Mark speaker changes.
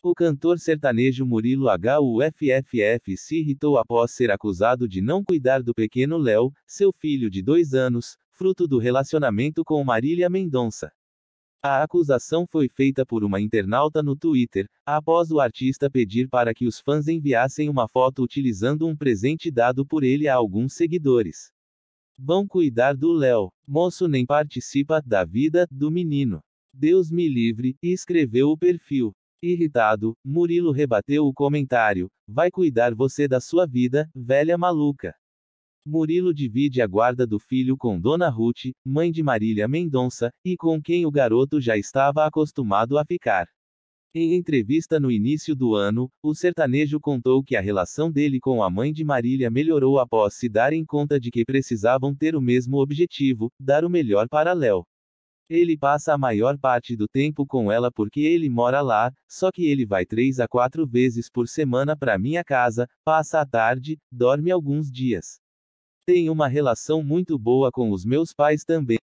Speaker 1: O cantor sertanejo Murilo HUFFF se irritou após ser acusado de não cuidar do pequeno Léo, seu filho de dois anos, fruto do relacionamento com Marília Mendonça. A acusação foi feita por uma internauta no Twitter, após o artista pedir para que os fãs enviassem uma foto utilizando um presente dado por ele a alguns seguidores. Vão cuidar do Léo, moço nem participa da vida do menino. Deus me livre, escreveu o perfil. Irritado, Murilo rebateu o comentário: Vai cuidar você da sua vida, velha maluca. Murilo divide a guarda do filho com Dona Ruth, mãe de Marília Mendonça, e com quem o garoto já estava acostumado a ficar. Em entrevista no início do ano, o sertanejo contou que a relação dele com a mãe de Marília melhorou após se darem conta de que precisavam ter o mesmo objetivo, dar o melhor para Léo. Ele passa a maior parte do tempo com ela porque ele mora lá, só que ele vai três a quatro vezes por semana para minha casa, passa a tarde, dorme alguns dias. Tem uma relação muito boa com os meus pais também.